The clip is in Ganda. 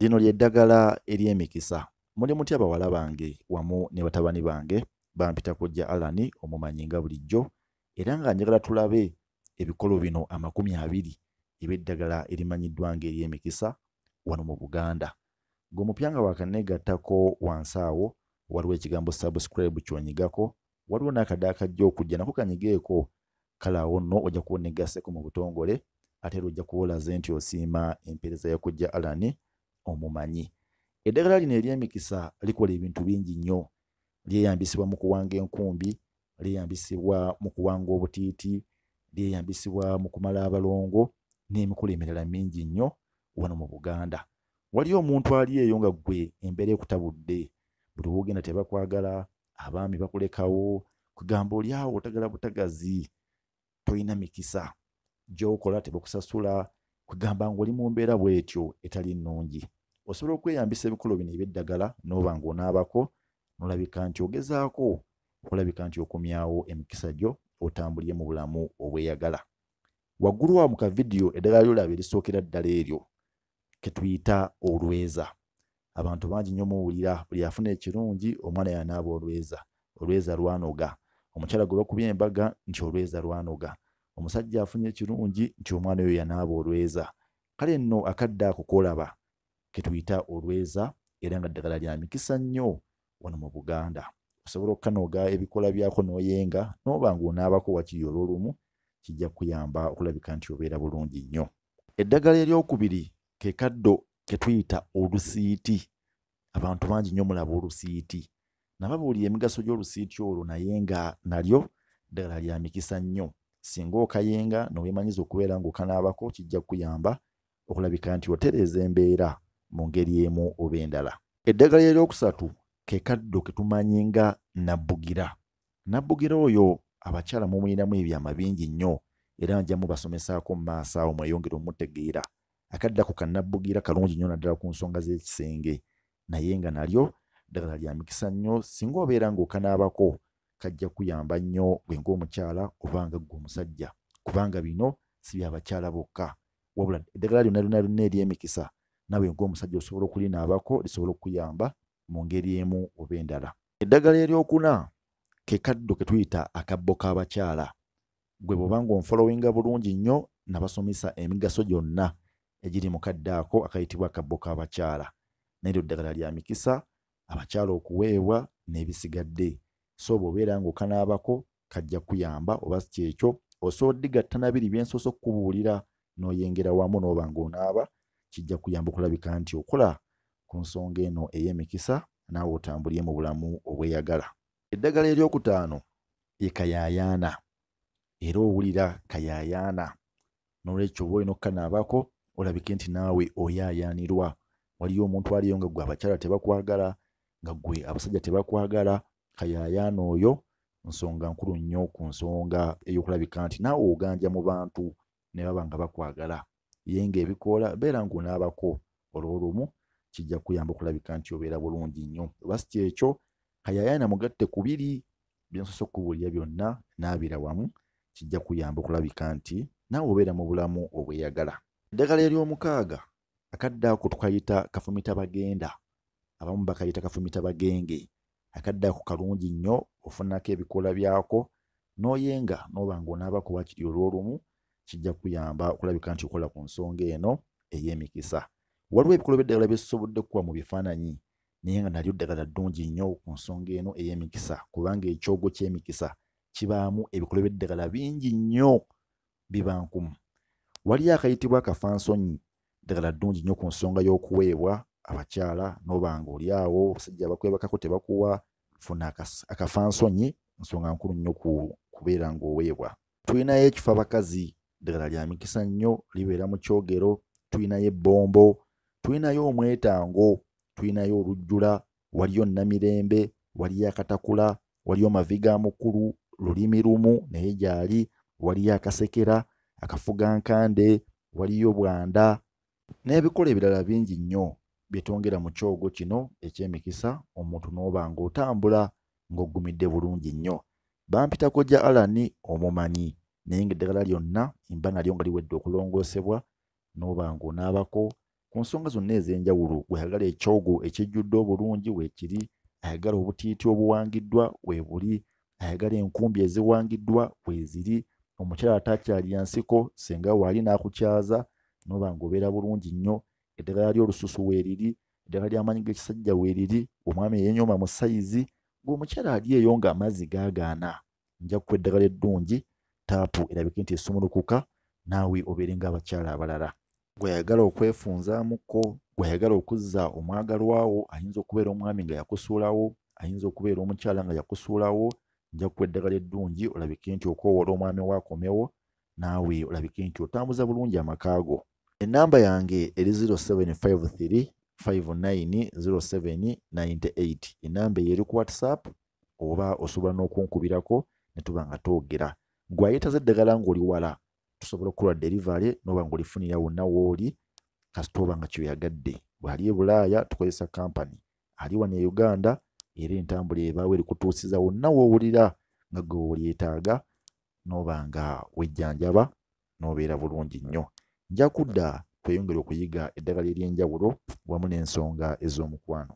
lino lyeddagala ery'emikisa muli mutya bawala bange wamu ne batabani bange bampita kujja alani omumanyi nga bulijjo era nga njagala tulabe ebikolo bino amakumi abiri ebyeddagala erimanyiddwa nga ery'emikisa wano mu buganda gomupya nga wakaneegattako wansi awo waliwo ekigambo subscribe kyonyigako waliwo n'akadaakajja okujja nako kanyigeeko kale awo nno ojja kuba negaseko mu butongole ate era ojja kuba olaze nti osiima empeereza yakujja alani omumanyi eddagala lino eryemikisa likola ebintu bingi nnyo lyeyambisibwa mu kuwanga enkumbi lyeyambisibwa mu kuwanga obutiiti lyeyambisibwa mu kumala abalongo n'emikolo emirala mingi nnyo wano mu buganda waliyo omuntu ali eyo nga ggwe embeera ekutabudde buli wogenda tebakwagala abaami bakulekawo kugamba oliawo otagala butagazi toyina mikisa gyokola tebakusasula kugamba ngaoli mu mbeera bwetyo etali nnungi osobola okweyambisa ebikolo bino ebyeddagala nooba ngaonaabako nolabika nti ogezaako olabika nti okumyawo emikisa gyo otambulye mu bulamu obweyagala waggulu wa mu kavidiyo eddagala lyolaba erisookera ddala eryo ketuyita olweza abantu bangi nnyo muwulira buli afuna ekirungi omwana yanaaba olweza olweza lwanoga omukyala gwe bakubya embaga nti olweza lwanoga omusajja afunye kirungi nti omwana oyo yanaaba olweza kale nno akadde ako kolaba ketuyita olweza era nga ddagala lya mikisa nnyo wano mu buganda osobola okka nooga ebikola byako n'oyenga nooba ngaonaabako wakiyo olwolumu kijja kuyamba okulabika nti obeera bulungi nnyo eddagala eryokubiri ke kaddo ketuyita olusiiti abantu bangi nnyo mulaba olusiiti nababuulira emigaso gy'olusiiti olwo naye nga nalyo ddagala lya mikisa nnyo singa okayenga n'owemanyiza okubeera ng'okanaabako kijja kukuyamba okulabika nti otereeza embeera mu ngeri emu oba endala eddagala eryokusatu ke kaddo ke tumanyi nga nabbugira nabbugira oyo abakyala mumulinamu ebyama bingi nnyo era njamu basomesaako mu maaso awo mweyongera omutegeera akaddako kanabbugira kalungi nnyo naddala ku nsonga z'ekisenge naye nga nalyo ddagala lya mikisa nnyo singa obeera ng'okanaabako kajja kuyamba nnyo gwe ngaomukyala obanga gwe omusajja kubanga bino si byabakyala bokka wabula eddagala lyonna lyonna lyonna eryemikisa nawe ngaomusajja osobola okulinaabako lisobola okuyamba mu ngeri emu oba endala eddagala eryokuna ke kaddo ke tuyita akabbo k'abakyala gwe bwobanga omufolowinga bulungi nnyo nabasomesa emigaso gyonna egiri mukadde ako akayitibwa akabbo k'abakyala naye lyo ddagala lya mikisa abakyala okuweebwa n'ebisigadde so bwobeera nga okanaabako kajja kuyamba oba kyekyo osobola odigatta nabiri byensoosa okukubuulira n'oyengera wamu n'oba ngaonaaba kijja kuyamba okulabika nti okola ku nsonga eno ey'emikisa naawe otambulye mu bulamu obweyagala eddagala eryokutaano ye kayaayaana era owulira kayaayaana n'olwekyo oba olina okukanaabako olabike nti naawe oyaayaanirwa waliyo omuntu aliyo nga gwe abakyala tebakwagala nga gwe abasajja tebakwagala kayayaana oyo nsonga nkulu nnyo ku nsonga ey'okulabika nti naawe oganja mu bantu ne baba nga bakwagala ye ngaebikoola beera ngaonaabako olwolumu kijja kuyamba okulabika nti obeera bulungi nnyo basiti ekyo kayayaana mugatte kubiri byensosa okubulya byonna naabira wamu kijja kuyamba okulabika nti naawe obeera mu bulamu obweyagala eddagala eryomukaaga akaddaako tukayita kafumita bagenda abamu bakayita kafumita bagenge akaddako kalungi nnyo ofunako ebikola byako noyenga nobanga onaabakuba kiri olwolumu kijja kuyamba okulabika nti okola ku nsonga eno ey'emikisa waliwo ebikolwa byeddagala byesobodde kukuba mu bifaananyi naye nga nalyo ddagala ddungi nnyo ku nsonga eno ey'emikisa kubanga ekyogo ky'emikisa kibaamu ebikolwa byeddagala bingi nnyo biba nkumu waliyo akayitibwa akafansonyi ddagala ddungi nnyo ku nsonga y'okuweebwa abakyala noba nga oliawo basajja abakwebakako tebakuwa funa akafansonyi nsonga nkulu nnyo kubeera ngaoweebwa tulinayo ekifo abakazi ddagala lya mikisa nnyo libeera mu kyogero tulinayo ebbombo tulinayo omwetango tulinayo olujjula waliyo namirembe waliyo akatakula waliyo maviga amukulu lulimi lumu naye gyali waliyo akasekera akafuga nkande waliyo bwanda n'ebikola ebirala bingi nnyo bye twongera mu kyogo kino eky'emikisa omuntu n'oba ng'otambula ng'oggumidde bulungi nnyo bampitako gya alani omumanyi naye ng'eddagala lyonna mba nalyo nga liwedde okulongoosebwa n'oba ng'onaabako ku nsonga zonna ez'enjawulo gweyagala ekyogo ekijjudde obulungi weekiri ayagala obutiiti obuwangiddwa weebuli ayagala enkumbi eziwangiddwa weeziri omukyala atakyalya nsiko singa waali n'akukyaza n'oba ng'obeera bulungi nnyo eddagala lyolususu weeriri eddagala lyamaanyi g'ekisajja weeriri omwami eyenyuma musayizi ng'omukyala ali eyo ng'amazzi gaagaana nja kukuwa eddagala eddungi taapu erabike nti esumulukuka naawe obeere ng'abakyala abalala gweyagala okwefunzaamukko gweyagala okuzza omwagalwawo ayinza okubeera omwami nga yakusuulawo ayinza okubeera omukyala nga yakusuulawo nja kukuwa eddagala eddungi olabike nti okwewola omwami waakomewo naawe olabike nti otambuza bulungi amaka go enamba yange eri 0753590798 enamba eyo eri ku whatsapp oba osobola n'okunkubirako ne tuba nga twogera gweayetaza eddagala ng'oli wala tusobola okukulwa derivale n'oba ngaolifunira wonna w'oli kasita oba nga kyoyagadde bwali e bulaaya tukozesa kampany ali wano e uganda era entambula ebaawo erikutuusiza wonna w'owulira nga gwe olyetaaga n'oba nga wejjanjaba n'obeera bulungi nnyo nja kudda tweyongere okuyiga eddagala ery'enjawulo wamu n'ensonga ez'omukwano